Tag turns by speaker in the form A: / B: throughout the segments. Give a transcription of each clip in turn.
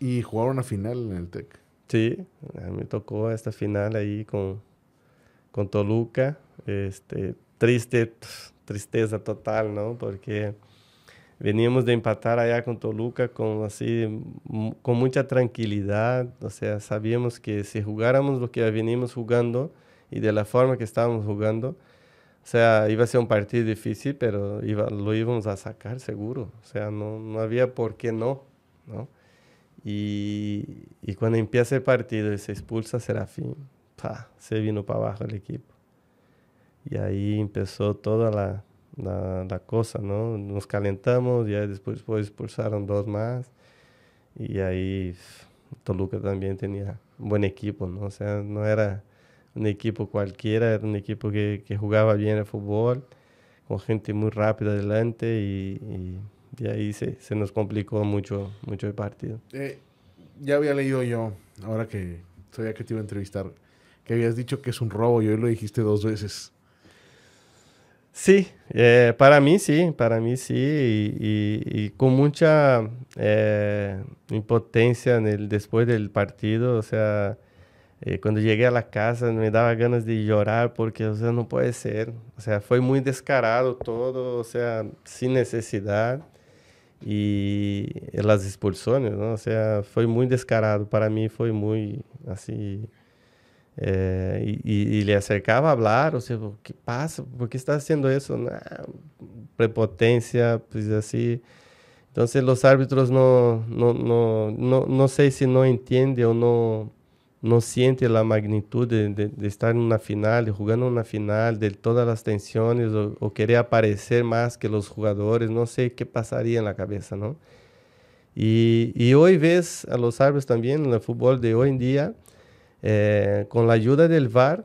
A: Y jugaron una final en el TEC. Sí, a mí tocó esta final ahí con, con Toluca. Este, triste, tristeza total, ¿no? Porque veníamos de empatar allá con Toluca con, así, con mucha tranquilidad. O sea, sabíamos que si jugáramos lo que veníamos jugando y de la forma que estábamos jugando, o sea, iba a ser un partido difícil, pero lo íbamos a sacar seguro. O sea, no, no había por qué no, ¿no? Y, cuando empieza el partido y se expulsa Serafín, se vino para abajo el equipo. Y ahí empezó toda la, cosa, ¿no? Nos calentamos, y después pues, expulsaron dos más. Y ahí Toluca también tenía un buen equipo, ¿no? O sea, no era un equipo cualquiera, era un equipo que, jugaba bien el fútbol, con gente muy rápida adelante y y ahí se, se nos complicó mucho, mucho el partido. Eh, ya había leído yo, ahora que sabía que te iba a entrevistar, que habías dicho que es un robo y hoy lo dijiste dos veces. Sí, eh, para mí sí, para mí sí, y, con mucha eh, impotencia después del partido, o sea, cuando llegué a la casa me daba ganas de llorar porque, o sea, no puede ser, o sea, fue muy descarado todo, o sea, sin necesidad, E elas expulsões, nossa, assim, é, foi muito descarado. Para mim foi muito, assim... É, e, e ele acercava a falar, ou seja, o que passa? Por que está sendo isso? prepotência, pois assim... Então, os árbitros não, não, não, não, não sei se não entende ou não no siente la magnitud de, estar en una final, jugando una final, de todas las tensiones o, querer aparecer más que los jugadores, no sé qué pasaría en la cabeza, ¿no? Y, hoy ves a los árbitros también en el fútbol de hoy en día, eh, con la ayuda del VAR,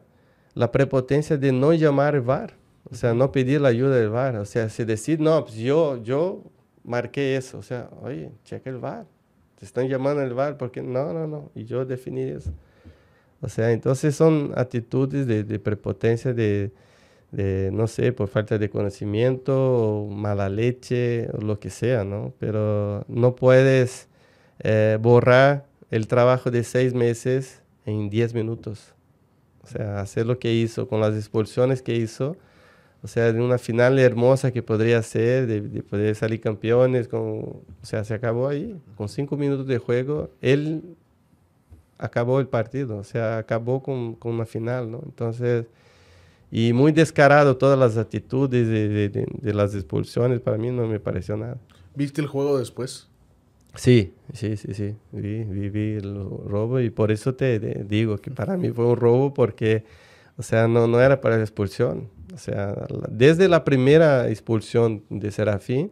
A: la prepotencia de no llamar VAR, o sea, no pedir la ayuda del VAR, o sea, si decir, no, pues yo, yo marqué eso, o sea, oye, checa el VAR, están llamando al bar porque no, no, no. Y yo definí eso. O sea, entonces son actitudes de, prepotencia, de, no sé, por falta de conocimiento, o mala leche, o lo que sea, ¿no? Pero no puedes eh, borrar el trabajo de seis meses en diez minutos. O sea, hacer lo que hizo con las expulsiones que hizo o sea, de una final hermosa que podría ser, de, poder salir campeones, como, o sea, se acabó ahí, con cinco minutos de juego, él acabó el partido, o sea, acabó con, con una final, ¿no? Entonces, y muy descarado todas las actitudes de, las expulsiones, para mí no me pareció nada. ¿Viste el juego después? Sí, sí, sí, sí, vi, vi, el robo y por eso te digo que para mí fue un robo porque, o sea, no, no era para la expulsión. O sea, desde la primera expulsión de Serafín,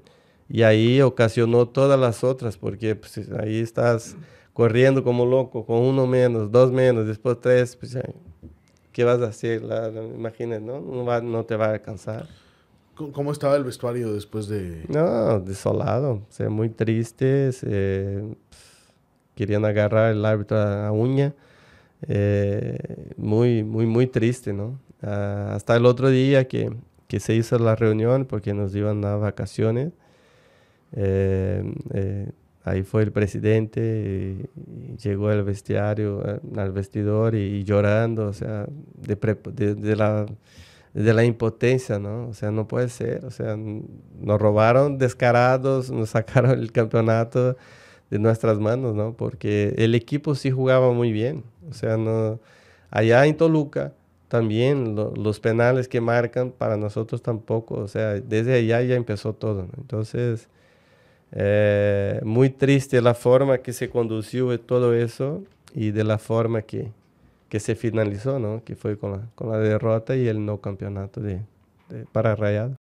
A: y ahí ocasionó todas las otras, porque pues, ahí estás corriendo como loco, con uno menos, dos menos, después tres, pues, ¿qué vas a hacer? La, imagínate, ¿no? No, va, no te va a alcanzar. ¿Cómo estaba el vestuario después de...? No, desolado, muy triste pues, querían agarrar el árbitro a uña, eh, muy, muy, muy triste, ¿no? Ah, hasta el otro día que, se hizo la reunión porque nos iban a vacaciones. Eh, eh, ahí fue el presidente, y llegó al vestiario, eh, al vestidor y, llorando, o sea, de, de, la, impotencia, ¿no? O sea, no puede ser, o sea, nos robaron descarados, nos sacaron el campeonato de nuestras manos, ¿no? Porque el equipo sí jugaba muy bien, o sea, no, allá en Toluca también los penales que marcan para nosotros tampoco, o sea, desde allá ya empezó todo. Entonces, eh, muy triste la forma que se condució todo eso y de la forma que, que se finalizó, ¿no? que fue con la, con la derrota y el no campeonato de, para Rayado.